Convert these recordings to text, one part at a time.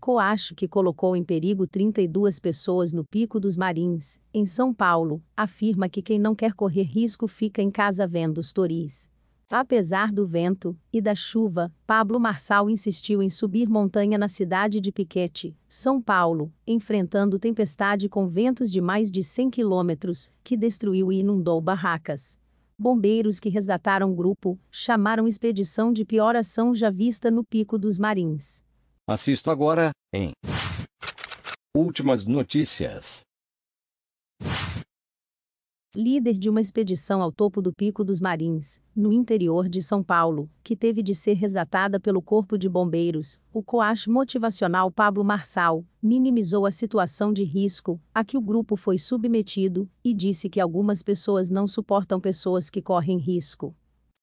Coacho que colocou em perigo 32 pessoas no Pico dos Marins, em São Paulo, afirma que quem não quer correr risco fica em casa vendo os toris. Apesar do vento e da chuva, Pablo Marçal insistiu em subir montanha na cidade de Piquete, São Paulo, enfrentando tempestade com ventos de mais de 100 quilômetros, que destruiu e inundou barracas. Bombeiros que resgataram o grupo chamaram expedição de pior ação já vista no Pico dos Marins. Assisto agora, em Últimas notícias. Líder de uma expedição ao topo do Pico dos Marins, no interior de São Paulo, que teve de ser resgatada pelo Corpo de Bombeiros, o coach motivacional Pablo Marçal minimizou a situação de risco a que o grupo foi submetido e disse que algumas pessoas não suportam pessoas que correm risco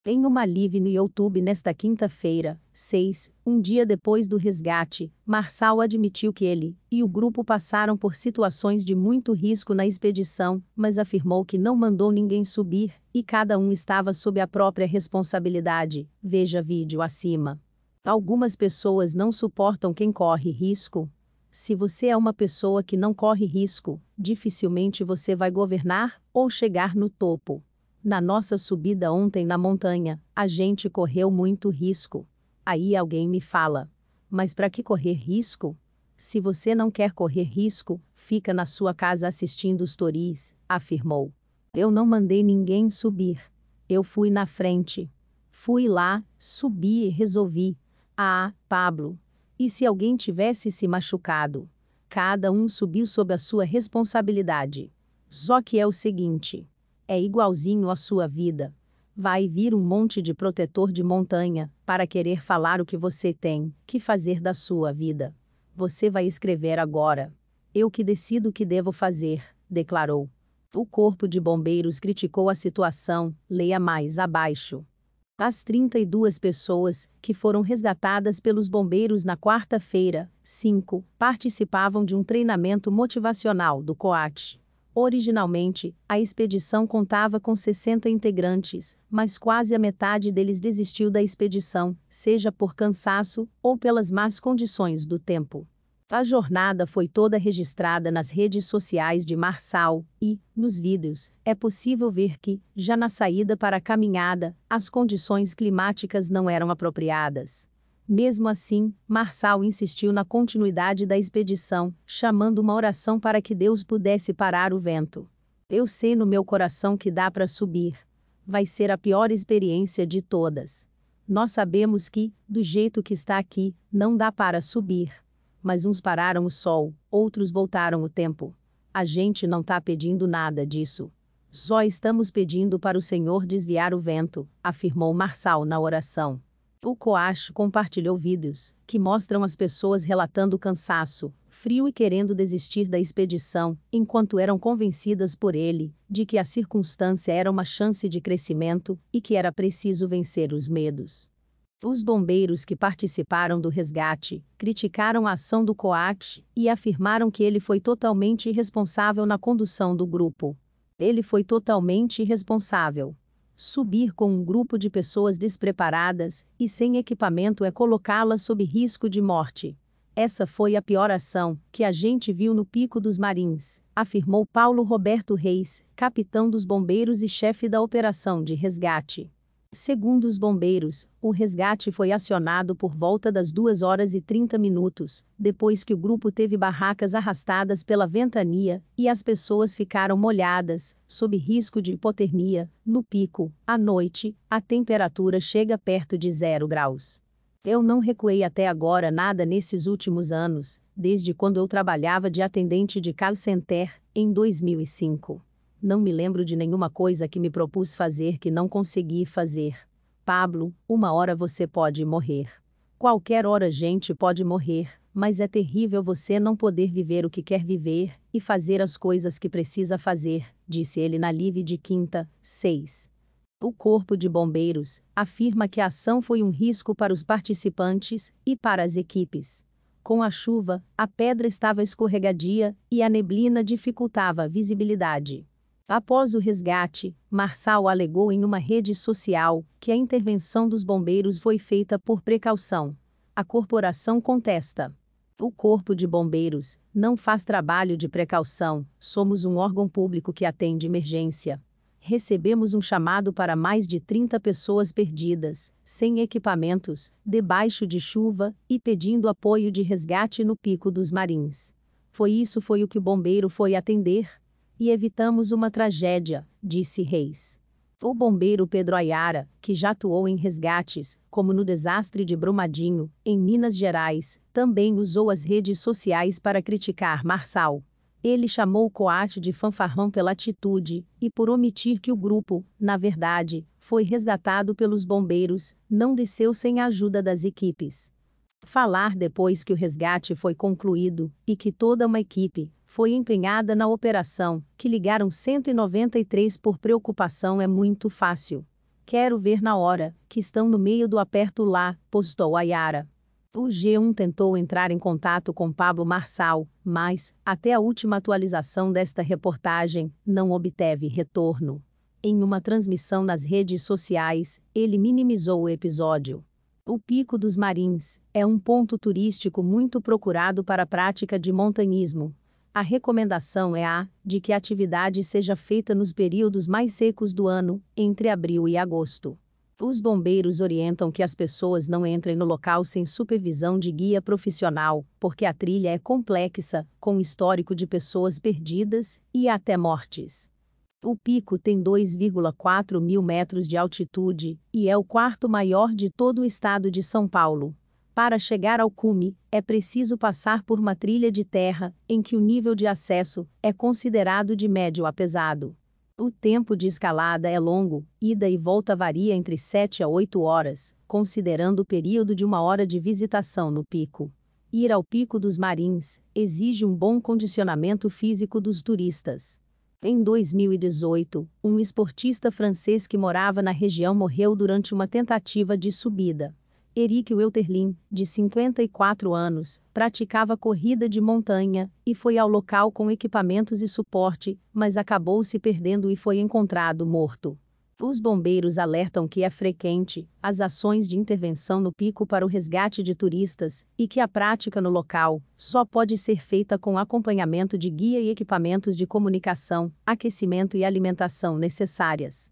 em uma live no YouTube nesta quinta-feira, 6, um dia depois do resgate, Marçal admitiu que ele e o grupo passaram por situações de muito risco na expedição, mas afirmou que não mandou ninguém subir e cada um estava sob a própria responsabilidade. Veja vídeo acima. Algumas pessoas não suportam quem corre risco. Se você é uma pessoa que não corre risco, dificilmente você vai governar ou chegar no topo. Na nossa subida ontem na montanha, a gente correu muito risco. Aí alguém me fala: Mas para que correr risco? Se você não quer correr risco, fica na sua casa assistindo os toris, afirmou. Eu não mandei ninguém subir. Eu fui na frente. Fui lá, subi e resolvi. Ah, Pablo. E se alguém tivesse se machucado? Cada um subiu sob a sua responsabilidade. Só que é o seguinte: é igualzinho à sua vida. Vai vir um monte de protetor de montanha para querer falar o que você tem que fazer da sua vida. Você vai escrever agora. Eu que decido o que devo fazer, declarou. O Corpo de Bombeiros criticou a situação, leia mais abaixo. As 32 pessoas que foram resgatadas pelos bombeiros na quarta-feira, 5, participavam de um treinamento motivacional do COAT. Originalmente, a expedição contava com 60 integrantes, mas quase a metade deles desistiu da expedição, seja por cansaço ou pelas más condições do tempo. A jornada foi toda registrada nas redes sociais de Marçal e, nos vídeos, é possível ver que, já na saída para a caminhada, as condições climáticas não eram apropriadas. Mesmo assim, Marçal insistiu na continuidade da expedição, chamando uma oração para que Deus pudesse parar o vento. Eu sei no meu coração que dá para subir. Vai ser a pior experiência de todas. Nós sabemos que, do jeito que está aqui, não dá para subir. Mas uns pararam o sol, outros voltaram o tempo. A gente não está pedindo nada disso. Só estamos pedindo para o Senhor desviar o vento, afirmou Marçal na oração. O Coach compartilhou vídeos que mostram as pessoas relatando cansaço, frio e querendo desistir da expedição, enquanto eram convencidas por ele de que a circunstância era uma chance de crescimento e que era preciso vencer os medos. Os bombeiros que participaram do resgate criticaram a ação do Coach e afirmaram que ele foi totalmente irresponsável na condução do grupo. Ele foi totalmente irresponsável. Subir com um grupo de pessoas despreparadas e sem equipamento é colocá-las sob risco de morte. Essa foi a pior ação que a gente viu no Pico dos Marins, afirmou Paulo Roberto Reis, capitão dos bombeiros e chefe da operação de resgate. Segundo os bombeiros, o resgate foi acionado por volta das 2 horas e 30 minutos, depois que o grupo teve barracas arrastadas pela ventania e as pessoas ficaram molhadas, sob risco de hipotermia. No pico, à noite, a temperatura chega perto de zero graus. Eu não recuei até agora nada nesses últimos anos, desde quando eu trabalhava de atendente de call center, em 2005. Não me lembro de nenhuma coisa que me propus fazer que não consegui fazer. Pablo, uma hora você pode morrer. Qualquer hora gente pode morrer, mas é terrível você não poder viver o que quer viver e fazer as coisas que precisa fazer, disse ele na live de quinta, 6. O Corpo de Bombeiros afirma que a ação foi um risco para os participantes e para as equipes. Com a chuva, a pedra estava escorregadia e a neblina dificultava a visibilidade. Após o resgate, Marçal alegou em uma rede social que a intervenção dos bombeiros foi feita por precaução. A corporação contesta. O Corpo de Bombeiros não faz trabalho de precaução, somos um órgão público que atende emergência. Recebemos um chamado para mais de 30 pessoas perdidas, sem equipamentos, debaixo de chuva e pedindo apoio de resgate no Pico dos Marins. Foi isso foi o que o bombeiro foi atender, e evitamos uma tragédia, disse Reis. O bombeiro Pedro Ayara, que já atuou em resgates, como no desastre de Brumadinho, em Minas Gerais, também usou as redes sociais para criticar Marçal. Ele chamou o Coate de fanfarrão pela atitude e por omitir que o grupo, na verdade, foi resgatado pelos bombeiros, não desceu sem a ajuda das equipes. Falar depois que o resgate foi concluído e que toda uma equipe, foi empenhada na operação, que ligaram 193 por preocupação é muito fácil. Quero ver na hora, que estão no meio do aperto lá, postou Yara. O G1 tentou entrar em contato com Pablo Marçal, mas, até a última atualização desta reportagem, não obteve retorno. Em uma transmissão nas redes sociais, ele minimizou o episódio. O Pico dos Marins é um ponto turístico muito procurado para a prática de montanhismo, a recomendação é a de que a atividade seja feita nos períodos mais secos do ano, entre abril e agosto. Os bombeiros orientam que as pessoas não entrem no local sem supervisão de guia profissional, porque a trilha é complexa, com histórico de pessoas perdidas e até mortes. O pico tem 2,4 mil metros de altitude e é o quarto maior de todo o estado de São Paulo, para chegar ao cume, é preciso passar por uma trilha de terra, em que o nível de acesso é considerado de médio a pesado. O tempo de escalada é longo, ida e volta varia entre 7 a 8 horas, considerando o período de uma hora de visitação no pico. Ir ao Pico dos Marins exige um bom condicionamento físico dos turistas. Em 2018, um esportista francês que morava na região morreu durante uma tentativa de subida. Eric Welterlin, de 54 anos, praticava corrida de montanha e foi ao local com equipamentos e suporte, mas acabou se perdendo e foi encontrado morto. Os bombeiros alertam que é frequente as ações de intervenção no pico para o resgate de turistas e que a prática no local só pode ser feita com acompanhamento de guia e equipamentos de comunicação, aquecimento e alimentação necessárias